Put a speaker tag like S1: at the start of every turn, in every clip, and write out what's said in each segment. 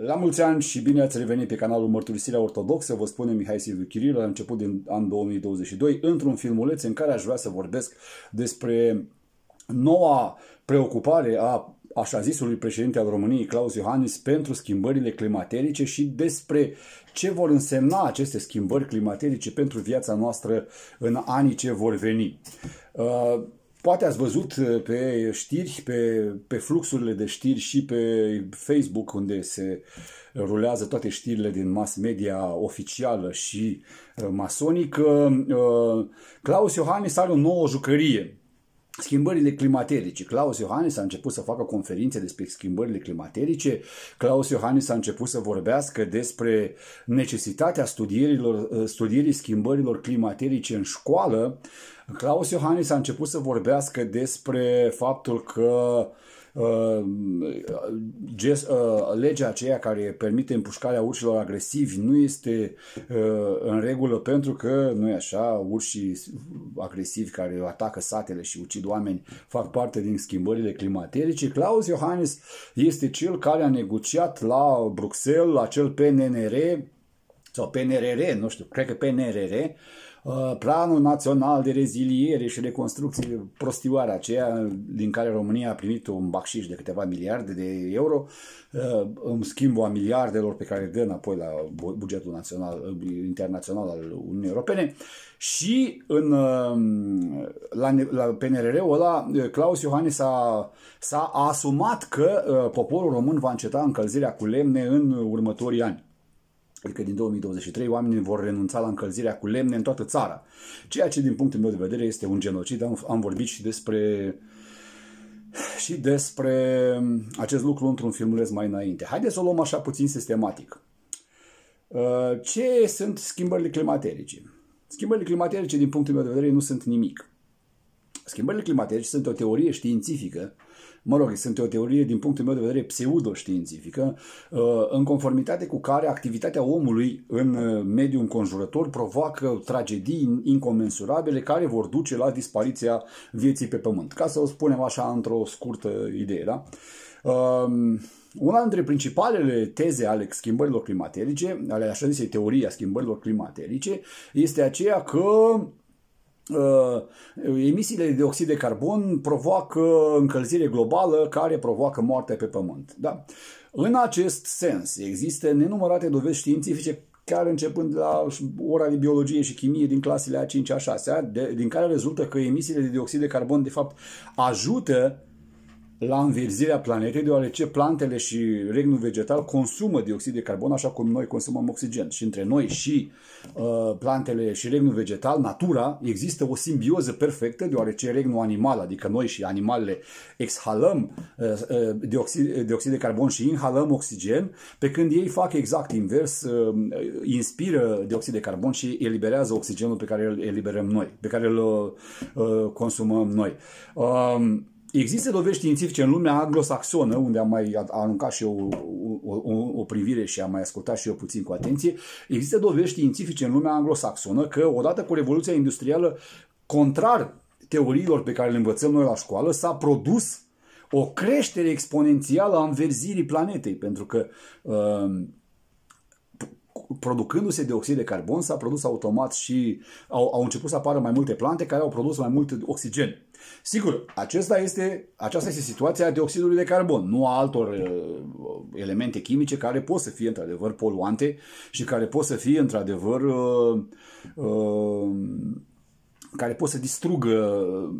S1: La mulți ani și bine ați revenit pe canalul Mărturisirea Ortodoxă, vă spune Mihai Silviu Chiril la început din anul 2022, într-un filmuleț în care aș vrea să vorbesc despre noua preocupare a așa zisului președinte al României, Claus Iohannis, pentru schimbările climaterice și despre ce vor însemna aceste schimbări climaterice pentru viața noastră în anii ce vor veni. Uh, Poate ați văzut uh, pe știri, pe, pe fluxurile de știri și pe Facebook, unde se rulează toate știrile din mass media oficială și uh, masonică, uh, Claus Iohannis are o nouă jucărie. Schimbările climaterice. Claus Iohannis a început să facă conferințe despre schimbările climaterice. Claus Iohannis a început să vorbească despre necesitatea studierilor, studierii schimbărilor climaterice în școală Claus Iohannis a început să vorbească despre faptul că uh, gest, uh, legea aceea care permite împușcarea urșilor agresivi nu este uh, în regulă pentru că, nu e așa, urșii agresivi care atacă satele și ucid oameni fac parte din schimbările climaterice. Claus Iohannis este cel care a negociat la Bruxelles acel PNR sau PNRR, nu știu, cred că PNRR, Uh, Planul Național de Reziliere și Reconstrucție, prostioarea aceea din care România a primit un bacșiș de câteva miliarde de euro uh, în schimbul a miliardelor pe care le dă înapoi la bugetul național, internațional al Uniunii Europene și în, uh, la, la PNRR-ul ăla Claus Iohannis a, s-a asumat că poporul român va înceta încălzirea cu lemne în următorii ani. Adică din 2023 oamenii vor renunța la încălzirea cu lemne în toată țara. Ceea ce din punctul meu de vedere este un genocid. Am, am vorbit și despre și despre um, acest lucru într-un filmuleț mai înainte. Haideți să o luăm așa puțin sistematic. Uh, ce sunt schimbările climaterice? Schimbările climaterice, din punctul meu de vedere, nu sunt nimic. Schimbările climaterice sunt o teorie științifică mă rog, este o teorie din punctul meu de vedere pseudo pseudo-științifică, uh, în conformitate cu care activitatea omului în uh, mediul înconjurător provoacă tragedii incomensurabile care vor duce la dispariția vieții pe pământ. Ca să o spunem așa într-o scurtă idee, da? Um, una dintre principalele teze ale schimbărilor climaterice, ale așa zisei teoria schimbărilor climaterice, este aceea că Uh, emisiile de dioxid de carbon provoacă încălzire globală care provoacă moartea pe pământ. Da? În acest sens, există nenumărate dovezi științifice chiar începând de la ora de biologie și chimie din clasele A5-A6, din care rezultă că emisiile de dioxid de carbon, de fapt, ajută la înverzirea planetei, deoarece plantele și regnul vegetal consumă dioxid de carbon, așa cum noi consumăm oxigen. Și între noi și uh, plantele și regnul vegetal, natura, există o simbioză perfectă, deoarece regnul animal, adică noi și animalele, exhalăm uh, uh dioxid, dioxid de carbon și inhalăm oxigen, pe când ei fac exact invers, uh, inspiră dioxid de carbon și eliberează oxigenul pe care îl eliberăm noi, pe care îl uh, consumăm noi. Uh, Există dovești științifice în lumea anglosaxonă, unde am mai aruncat și eu o, o, o, o privire și am mai ascultat și eu puțin cu atenție, există dovești științifice în lumea anglosaxonă că odată cu Revoluția Industrială, contrar teoriilor pe care le învățăm noi la școală, s-a produs o creștere exponențială a înverzirii planetei, pentru că uh, producându-se dioxid de carbon, s-a produs automat și au, au început să apară mai multe plante care au produs mai mult oxigen. Sigur, acesta este, aceasta este situația dioxidului de carbon, nu a altor uh, elemente chimice care pot să fie într-adevăr poluante și care pot să fie într-adevăr uh, uh, care pot să distrugă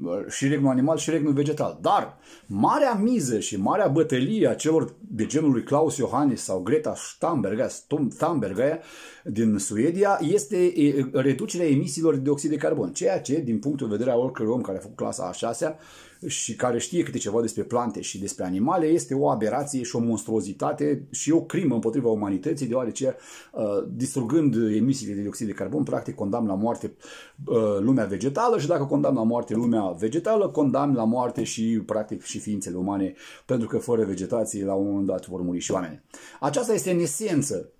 S1: uh, și regnul animal și regnul vegetal. Dar marea miză și marea bătălie a celor de genul lui Klaus Iohannis sau Greta Thunberg, Thunberg eh, din Suedia este reducerea emisiilor de dioxid de carbon, ceea ce, din punctul de vedere al oricărui om care a făcut clasa a șasea, și care știe câte ceva despre plante și despre animale, este o aberație și o monstruozitate și o crimă împotriva umanității, deoarece uh, distrugând emisiile de dioxid de carbon, practic condamn la moarte uh, lumea vegetală și dacă condamn la moarte lumea vegetală, condamn la moarte și practic și ființele umane, pentru că fără vegetație la un moment dat vor muri și oameni. Aceasta este în esență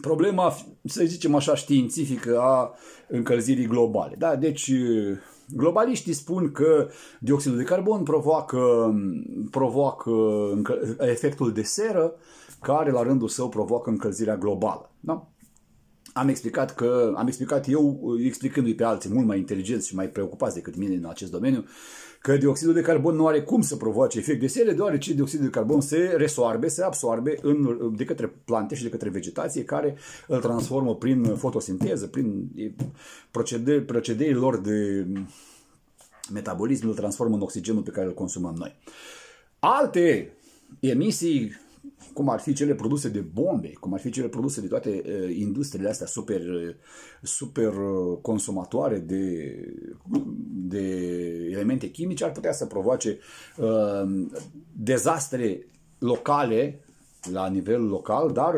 S1: problema, să zicem așa, științifică a încălzirii globale. Da? Deci Globaliștii spun că dioxidul de carbon provoacă, provoacă efectul de seră, care la rândul său provoacă încălzirea globală. Da? Am explicat că am explicat eu, explicându-i pe alții mult mai inteligenți și mai preocupați decât mine în acest domeniu, că dioxidul de carbon nu are cum să provoace efect de sele, deoarece dioxidul de carbon se resoarbe, se absorbe în, de către plante și de către vegetație, care îl transformă prin fotosinteză, prin procede, lor de metabolism, îl transformă în oxigenul pe care îl consumăm noi. Alte emisii cum ar fi cele produse de bombe, cum ar fi cele produse de toate industriile astea super, super consumatoare de, de elemente chimice, ar putea să provoace uh, dezastre locale la nivel local, dar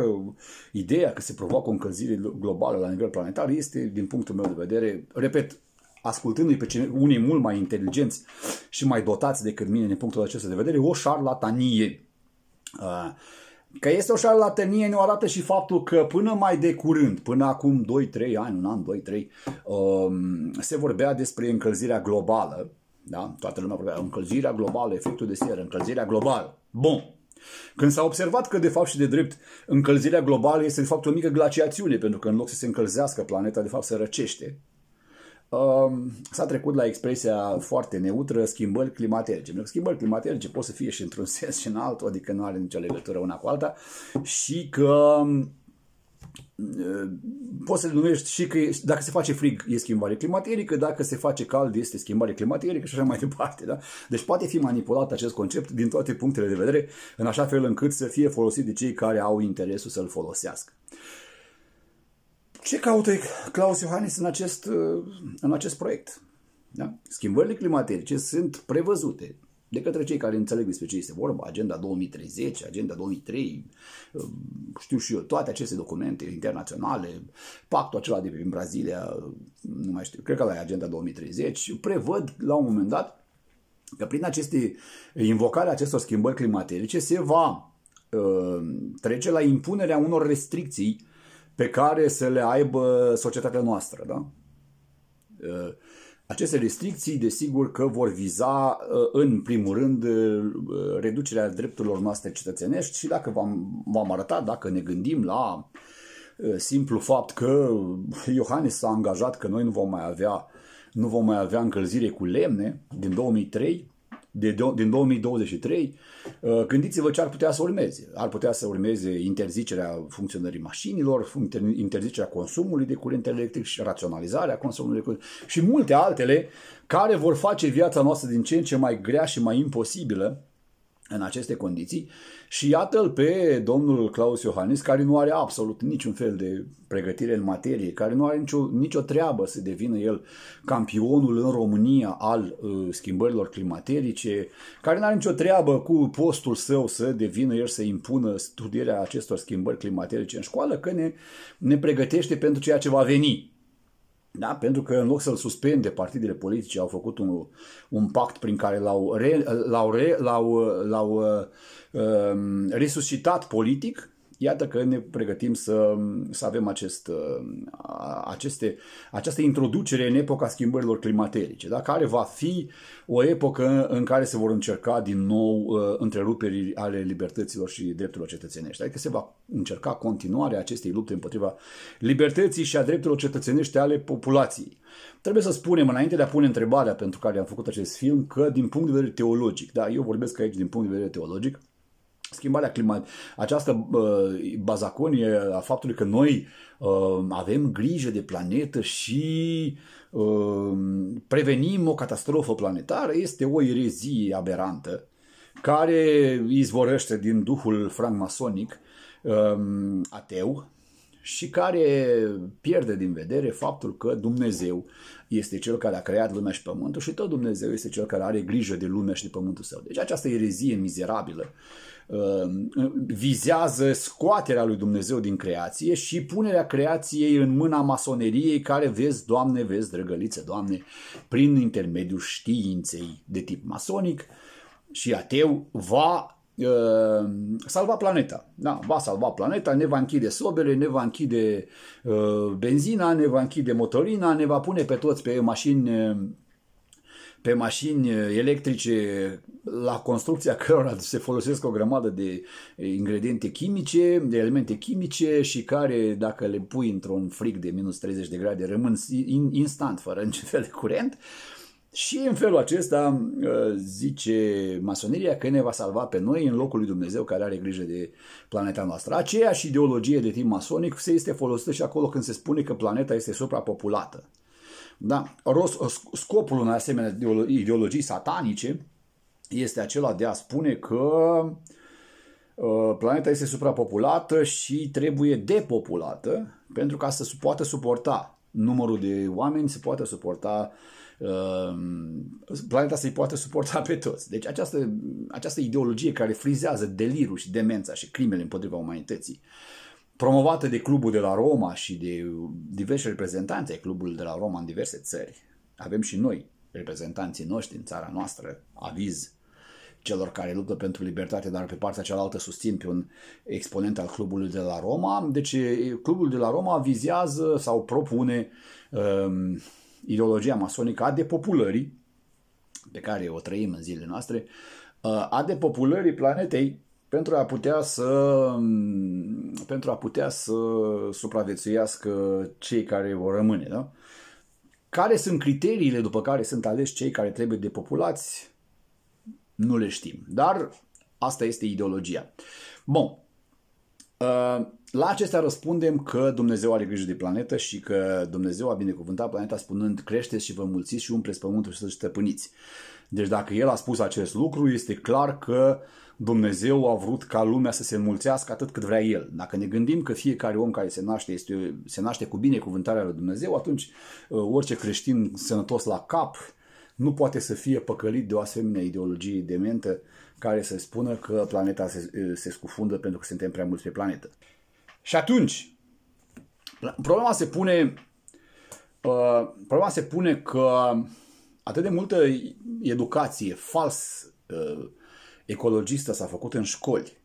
S1: ideea că se provoacă o încălzire globală la nivel planetar este, din punctul meu de vedere, repet, ascultându-i pe cine, unii mult mai inteligenți și mai dotați decât mine din punctul acesta de vedere, o șarlatanie. Uh, Că este o șarlatanie, ne arată și faptul că până mai de curând, până acum 2-3 ani, un an, 2-3, um, se vorbea despre încălzirea globală. Da? Toată lumea vorbea încălzirea globală, efectul de seră, încălzirea globală. Bun. Când s-a observat că, de fapt și de drept, încălzirea globală este, de fapt, o mică glaciațiune, pentru că în loc să se încălzească planeta, de fapt, se răcește. Um, s-a trecut la expresia foarte neutră schimbări climaterice. Schimbări climaterice pot să fie și într-un sens și în altul, adică nu are nicio legătură una cu alta și că um, uh, poți să numești și că dacă se face frig e schimbare climaterică, dacă se face cald este schimbare climaterică și așa mai departe. Da? Deci poate fi manipulat acest concept din toate punctele de vedere în așa fel încât să fie folosit de cei care au interesul să-l folosească. Ce caută Claus Iohannis în acest, în acest proiect? Da? Schimbările climatice sunt prevăzute de către cei care înțeleg despre ce este vorba, Agenda 2030, Agenda 2003, știu și eu, toate aceste documente internaționale, pactul acela de prin Brazilia, nu mai știu, cred că la Agenda 2030, prevăd la un moment dat că prin aceste invocare acestor schimbări climatice se va uh, trece la impunerea unor restricții pe care să le aibă societatea noastră. Da? Aceste restricții, desigur că vor viza, în primul rând, reducerea drepturilor noastre cetățenești și dacă v-am, v-am arătat, dacă ne gândim la simplu fapt că Iohannis s-a angajat că noi nu vom mai avea nu vom mai avea încălzire cu lemne din 2003, de, din 2023, uh, gândiți-vă ce ar putea să urmeze. Ar putea să urmeze interzicerea funcționării mașinilor, interzicerea consumului de curent electric și raționalizarea consumului de curent și multe altele care vor face viața noastră din ce în ce mai grea și mai imposibilă în aceste condiții și iată-l pe domnul Claus Iohannis, care nu are absolut niciun fel de pregătire în materie, care nu are nicio, nicio treabă să devină el campionul în România al uh, schimbărilor climaterice, care nu are nicio treabă cu postul său să devină el să impună studierea acestor schimbări climaterice în școală, că ne, ne pregătește pentru ceea ce va veni. Da? Pentru că în loc să-l suspende, partidele politice au făcut un, un pact prin care l-au, re, l-au, re, l-au, l-au uh, um, resuscitat politic Iată că ne pregătim să, să avem acest, uh, aceste, această introducere în epoca schimbărilor climaterice, da? care va fi o epocă în care se vor încerca din nou uh, întreruperi ale libertăților și drepturilor cetățenești. Adică se va încerca continuarea acestei lupte împotriva libertății și a drepturilor cetățenești ale populației. Trebuie să spunem, înainte de a pune întrebarea pentru care am făcut acest film, că din punct de vedere teologic, da, eu vorbesc aici din punct de vedere teologic, schimbarea climatică, această uh, bazaconie a faptului că noi uh, avem grijă de planetă și uh, prevenim o catastrofă planetară este o erezie aberantă care izvorăște din duhul francmasonic uh, ateu, și care pierde din vedere faptul că Dumnezeu este cel care a creat lumea și pământul și tot Dumnezeu este cel care are grijă de lumea și de pământul său. Deci această erezie mizerabilă uh, vizează scoaterea lui Dumnezeu din creație și punerea creației în mâna masoneriei care vezi, Doamne, vezi, drăgăliță, Doamne, prin intermediul științei de tip masonic și ateu va uh, salva planeta. Da, va salva planeta, ne va închide sobele, ne va închide uh, benzina, ne va închide motorina, ne va pune pe toți pe mașini pe mașini electrice la construcția cărora se folosesc o grămadă de ingrediente chimice, de elemente chimice și care dacă le pui într-un frig de minus 30 de grade rămân instant fără niciun fel de curent. Uh, și în felul acesta uh, zice masoneria că ne va salva pe noi în locul lui Dumnezeu care are grijă de planeta noastră. Aceeași ideologie de tip masonic se este folosită și acolo când se spune că planeta este suprapopulată. Da? Scopul unei asemenea ideologii satanice este acela de a spune că uh, planeta este suprapopulată și trebuie depopulată pentru ca să poată suporta numărul de oameni, se poată suporta uh, Ehm, planeta să-i poată suporta pe toți. Deci această, această ideologie care frizează delirul și demența și crimele împotriva umanității, promovată de clubul de la Roma și de diverse reprezentanți ai clubului de la Roma în diverse țări. Avem și noi, reprezentanții noștri în țara noastră, aviz celor care luptă pentru libertate, dar pe partea cealaltă susțin pe un exponent al clubului de la Roma. Deci clubul de la Roma vizează sau propune um, ideologia masonică a depopulării, pe care o trăim în zilele noastre, a depopulării planetei pentru a putea să, pentru a putea să supraviețuiască cei care vor rămâne. Da? Care sunt criteriile după care sunt aleși cei care trebuie depopulați? Nu le știm, dar asta este ideologia. Bun. La acestea răspundem că Dumnezeu are grijă de planetă și că Dumnezeu a binecuvântat planeta spunând creșteți și vă mulțiți și umpleți pământul și să stăpâniți. Deci dacă el a spus acest lucru, este clar că Dumnezeu a vrut ca lumea să se înmulțească atât cât vrea El. Dacă ne gândim că fiecare om care se naște este, se naște cu binecuvântarea lui Dumnezeu, atunci uh, orice creștin sănătos la cap nu poate să fie păcălit de o asemenea ideologie dementă care să spună că planeta se, uh, se scufundă pentru că suntem prea mulți pe planetă. Și atunci, problema se pune, uh, problema se pune că atât de multă educație fals uh, ecologistă s-a făcut în școli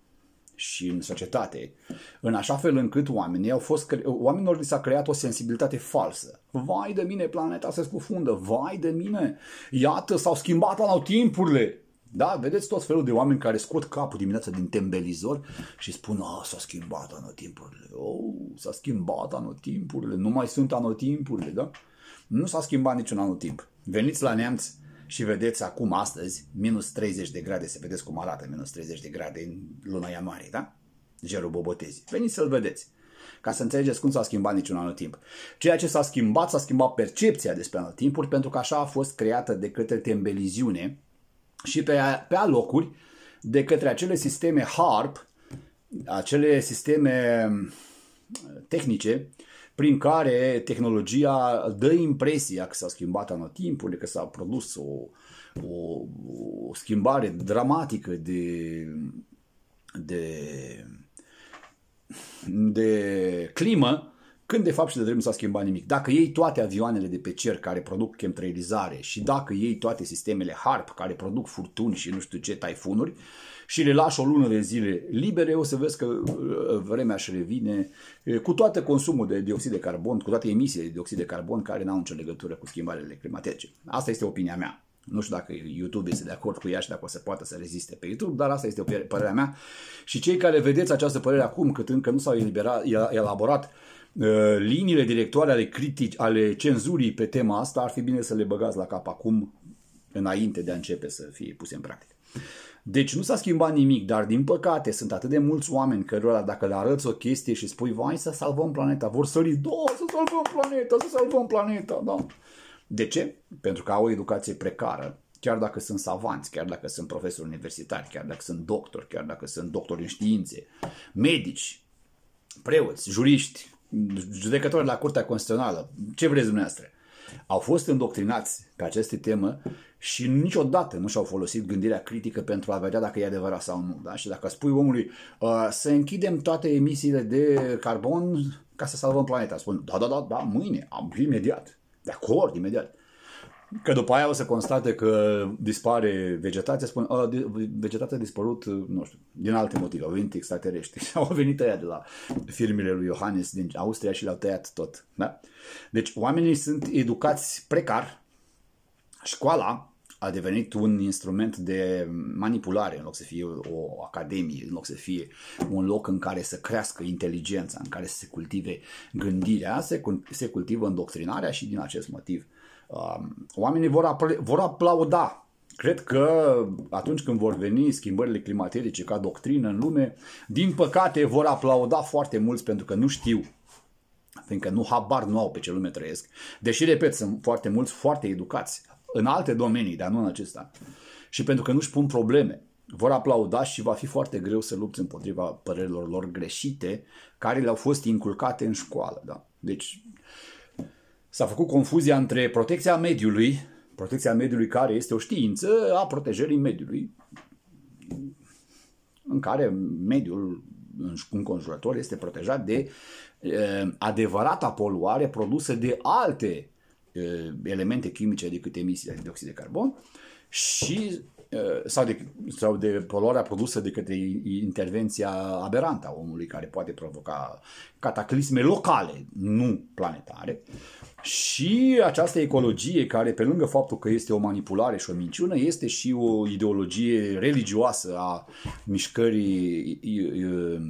S1: și în societate, în așa fel încât oamenii au fost, oamenilor li s-a creat o sensibilitate falsă. Vai de mine, planeta se scufundă, vai de mine, iată, s-au schimbat la timpurile, da, vedeți tot felul de oameni care scot capul dimineața din tembelizor și spun, a, ah, s-a schimbat anotimpurile, oh, s-a schimbat anotimpurile, nu mai sunt anotimpurile, da? Nu s-a schimbat niciun anotimp. Veniți la neamț și vedeți acum, astăzi, minus 30 de grade, să vedeți cum arată minus 30 de grade în luna ianuarie, da? Gerul Bobotezi. Veniți să-l vedeți ca să înțelegeți cum s-a schimbat niciun anotimp. Ceea ce s-a schimbat, s-a schimbat percepția despre anotimpuri, pentru că așa a fost creată de către tembeliziune, și pe, pe alocuri de către acele sisteme HARP, acele sisteme mm, tehnice prin care tehnologia dă impresia că s a schimbat anotimpurile, că s-a produs o, o, o schimbare dramatică de, de, de climă, când de fapt și de drept nu s-a schimbat nimic. Dacă iei toate avioanele de pe cer care produc chemtrailizare și dacă iei toate sistemele HARP care produc furtuni și nu știu ce taifunuri și le lași o lună de zile libere, o să vezi că uh, vremea își revine cu toate consumul de dioxid de carbon, cu toate emisiile de dioxid de carbon care n-au nicio legătură cu schimbările climatice. Deci, asta este opinia mea. Nu știu dacă YouTube este de acord cu ea și dacă o să poată să reziste pe YouTube, dar asta este părerea mea. Și cei care vedeți această părere acum, cât încă nu s-au elaborat Eh, liniile directoare ale critici, ale cenzurii pe tema asta, ar fi bine să le băgați la cap acum, înainte de a începe să fie puse în practică. Deci nu s-a schimbat nimic, dar din păcate sunt atât de mulți oameni cărora dacă le arăți o chestie și spui, vai să salvăm planeta, vor sări, da, să salvăm planeta, să salvăm planeta, da. De ce? Pentru că au o educație precară, chiar dacă sunt savanți, chiar dacă sunt profesori universitari, chiar dacă sunt doctori, chiar dacă sunt doctori în științe, medici, preoți, juriști, judecători la Curtea Constituțională, ce vreți dumneavoastră, au fost îndoctrinați pe aceste temă și niciodată nu și-au folosit gândirea critică pentru a vedea dacă e adevărat sau nu. Da? Și dacă spui omului uh, să închidem toate emisiile de carbon ca să salvăm planeta, spun da, da, da, da, mâine, imediat, de acord, imediat. Că după aia o să constate că dispare vegetația, spun, a, vegetația a dispărut, nu știu, din alte motive, au venit extraterestri și au venit aia de la firmele lui Johannes din Austria și le-au tăiat tot. Da? Deci oamenii sunt educați precar, școala a devenit un instrument de manipulare în loc să fie o academie, în loc să fie un loc în care să crească inteligența, în care să se cultive gândirea, se, se cultivă îndoctrinarea și din acest motiv Um, oamenii vor, apl- vor aplauda. Cred că atunci când vor veni schimbările climaterice ca doctrină în lume, din păcate vor aplauda foarte mulți pentru că nu știu fiindcă nu habar nu au pe ce lume trăiesc, deși, repet, sunt foarte mulți foarte educați în alte domenii, dar nu în acesta. Și pentru că nu-și pun probleme, vor aplauda și va fi foarte greu să lupți împotriva părerilor lor greșite care le-au fost inculcate în școală. Da? Deci, uh, S-a făcut confuzia între protecția mediului, protecția mediului care este o știință a protejării mediului, în care mediul înconjurător este protejat de adevărata poluare produsă de alte elemente chimice decât emisiile de dioxid de carbon și sau de, sau de poluarea produsă de către intervenția aberantă a omului care poate provoca cataclisme locale, nu planetare. Uh, și această ecologie, care pe lângă faptul că este o manipulare și o minciună, este și o ideologie religioasă a mișcării uh,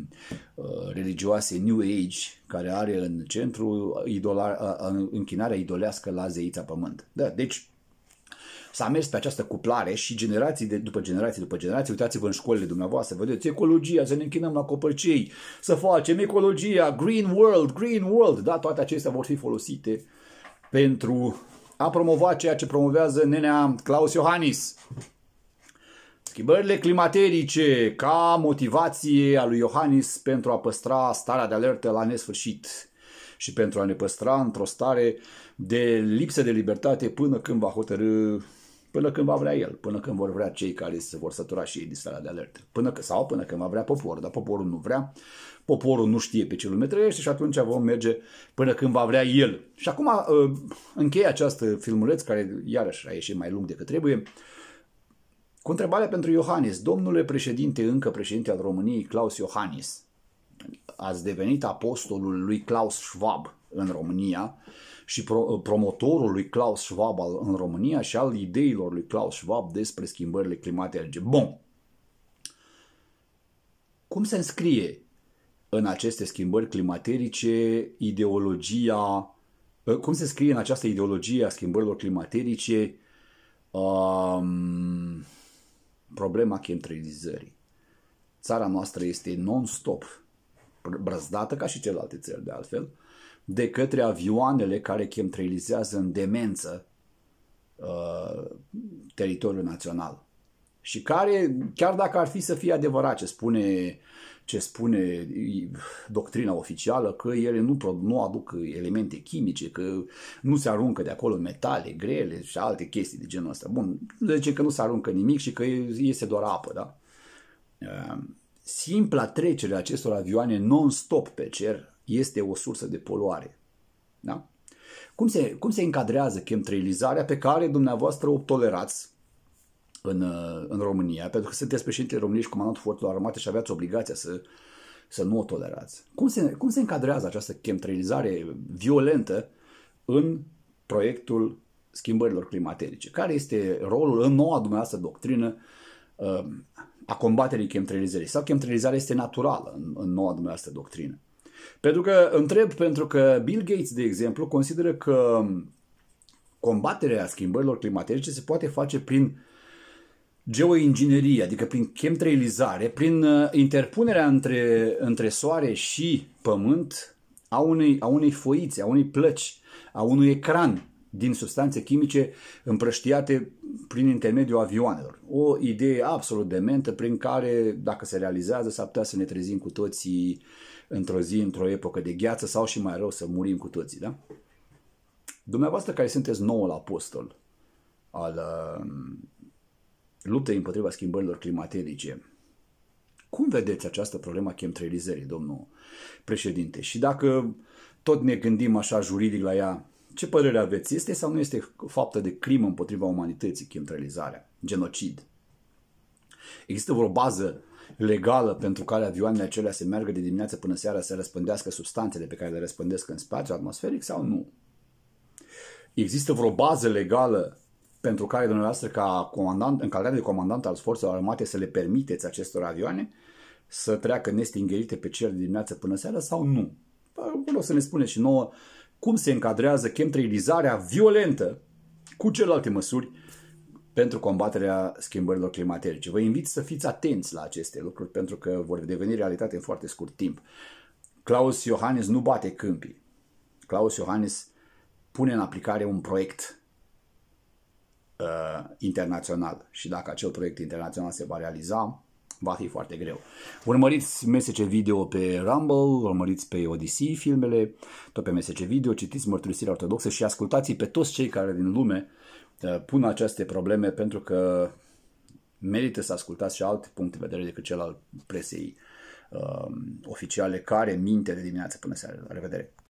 S1: religioase New Age, care are în centru idola, închinarea idolească la zeița pământ. Da, deci s-a mers pe această cuplare și generații de, după generații după generații, uitați-vă în școlile dumneavoastră, vedeți ecologia, să ne închinăm la copărcei, să facem ecologia, green world, green world, da, toate acestea vor fi folosite pentru a promova ceea ce promovează nenea Claus Iohannis. Schimbările climaterice ca motivație a lui Iohannis pentru a păstra starea de alertă la nesfârșit și pentru a ne păstra într-o stare de lipsă de libertate până când va hotărâ Până când va vrea el, până când vor vrea cei care se vor sătura și ei din starea de alertă. Până că, sau până când va vrea poporul, dar poporul nu vrea, poporul nu știe pe ce lume trăiește și atunci vom merge până când va vrea el. Și acum uh, încheie această filmuleț care iarăși a ieșit mai lung decât trebuie. Cu întrebarea pentru Iohannis, domnule președinte, încă președinte al României, Claus Iohannis, ați devenit apostolul lui Klaus Schwab în România și pro- uh, promotorul lui Klaus Schwab al, în România și al ideilor lui Klaus Schwab despre schimbările climatice. Bun. Cum se înscrie în aceste schimbări climaterice ideologia, uh, cum se scrie în această ideologie a schimbărilor climaterice um, problema chemtrailizării? Țara noastră este non-stop brăzdată ca și celelalte țări de altfel, uh, de către avioanele care chemtrailizează în demență uh, teritoriul național. Și care, chiar dacă ar fi să fie adevărat ce spune, ce spune doctrina oficială, că ele nu, nu aduc elemente chimice, că nu se aruncă de acolo metale grele și alte chestii de genul ăsta. Bun, zice că nu se aruncă nimic și că este doar apă, da? Uh, simpla trecere a acestor avioane non-stop pe cer este o sursă de poluare. Da? Cum se, cum se încadrează chemtrailizarea pe care dumneavoastră o tolerați în, uh, în România, pentru că sunteți președintele României și comandantul forțelor armate și aveați obligația să, să nu o tolerați. Cum se, cum se încadrează această chemtrailizare violentă în proiectul schimbărilor climaterice? Care este rolul în noua dumneavoastră doctrină uh, a combaterii chemtrailizării? Sau chemtrailizarea este naturală în, în noua dumneavoastră doctrină? Pentru că întreb, pentru că Bill Gates, de exemplu, consideră că combaterea schimbărilor climatice se poate face prin geoinginerie, adică prin chemtrailizare, prin uh, interpunerea între, între soare și pământ a unei, a unei foițe, a unei plăci, a unui ecran din substanțe chimice împrăștiate prin intermediul avioanelor. O idee absolut dementă prin care, dacă se realizează, s-ar putea să ne trezim cu toții uh, într-o zi, într-o epocă de gheață sau și mai rău să murim cu toții, da? Dumneavoastră care sunteți noul apostol al uh, luptei împotriva schimbărilor climaterice, cum vedeți această problemă a chemtrailizării, domnul președinte? Și dacă tot ne gândim așa juridic la ea, ce părere aveți? Este sau nu este faptă de crimă împotriva umanității chemtrailizarea? Genocid? Există vreo bază legală pentru care avioanele acelea se meargă de dimineață până seara să răspândească substanțele pe care le răspândesc în spațiu atmosferic sau nu? Există vreo bază legală pentru care dumneavoastră ca comandant, în calitate de comandant al forțelor armate să le permiteți acestor avioane să treacă nestingerite pe cer de dimineață până seara sau nu? Vreau să ne spuneți și nouă cum se încadrează chemtrailizarea violentă cu celelalte măsuri pentru combaterea schimbărilor climatice. Vă invit să fiți atenți la aceste lucruri pentru că vor deveni realitate în foarte scurt timp. Claus Iohannis nu bate câmpii. Claus Iohannis pune în aplicare un proiect uh, internațional și dacă acel proiect internațional se va realiza, va fi foarte greu. Urmăriți mesaje video pe Rumble, urmăriți pe Odyssey filmele, tot pe mesaje video, citiți mărturisirea ortodoxă și ascultați pe toți cei care din lume Eh, pun aceste probleme pentru că merită să ascultați și alte puncte de vedere decât cel al presei uh, oficiale care minte de dimineață până seara. La revedere!